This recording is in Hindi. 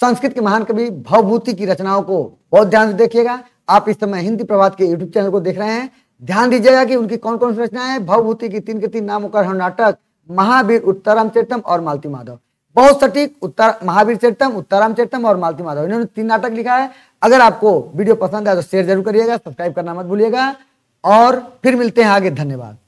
संस्कृत के महान कवि भवभूति की रचनाओं को बहुत ध्यान से देखिएगा आप इस समय हिंदी प्रभात के यूट्यूब चैनल को देख रहे हैं ध्यान दीजिएगा कि उनकी कौन कौन सी रचनाएं हैं भवभूति की तीन के तीन नामों का नाटक महावीर उत्तराम चेतम और मालती माधव बहुत सटीक उत्तर महावीर चेतम उत्तराम चेतम और मालती माधव इन्होंने तीन नाटक लिखा है अगर आपको वीडियो पसंद आए तो शेयर जरूर करिएगा सब्सक्राइब करना मत भूलिएगा और फिर मिलते हैं आगे धन्यवाद